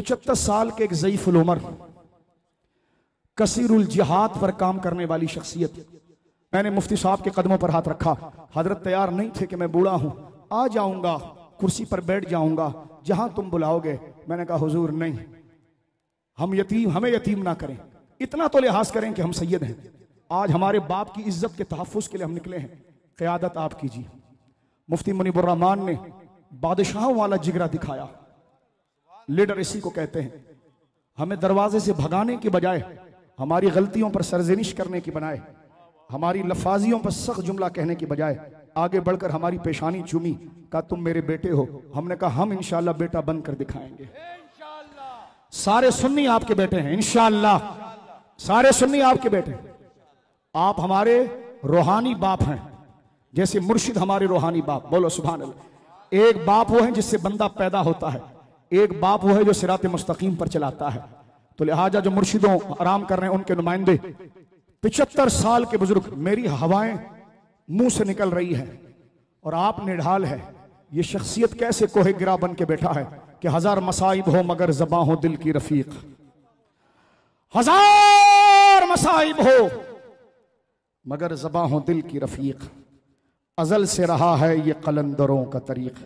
पिछहत्तर साल के एक जयीफुल उमर कसीरुल जिहाद पर काम करने वाली शख्सियत मैंने मुफ्ती साहब के कदमों पर हाथ रखा हजरत तैयार नहीं थे कि मैं बूढ़ा हूं आ जाऊंगा कुर्सी पर बैठ जाऊंगा जहां तुम बुलाओगे मैंने कहा हुजूर नहीं हम यतीम हमें यतीम ना करें इतना तो लिहाज करें कि हम सैयद हैं आज हमारे बाप की इज्जत के तहफ़ के लिए हम निकले हैं क्यादत आप कीजिए मुफ्ती मुनीबुररहमान ने बादशाहों वाला जिगरा दिखाया लीडर इसी को कहते हैं हमें दरवाजे से भगाने के बजाय हमारी गलतियों पर सरजनिश करने की बनाए हमारी लफाजियों पर सख्त जुमला कहने की बजाय आगे बढ़कर हमारी पेशानी चूमी का तुम मेरे बेटे हो हमने कहा हम इनशाला बेटा बंद कर दिखाएंगे सारे सुन्नी आपके बेटे हैं इनशाला सारे सुन्नी आपके बेटे आप हमारे रूहानी बाप हैं जैसे मुर्शिद हमारे रूहानी बाप बोलो सुबह एक बाप वो है जिससे बंदा पैदा होता है एक बाप वो है जो सिरात मुस्तकीम पर चलाता है तो लिहाजा जो मुर्शिदों आराम कर रहे हैं उनके नुमाइंदे पिछहत्तर साल के बुजुर्ग मेरी हवाएं मुंह से निकल रही हैं और आप निढाल है ये शख्सियत कैसे कोहे गिरा बन के बैठा है कि हजार मसाइब हो मगर जबा हो दिल की रफीक हजार मसाइब हो मगर जबा हो दिल की रफीक अजल से रहा है ये कलंदरों का तरीक़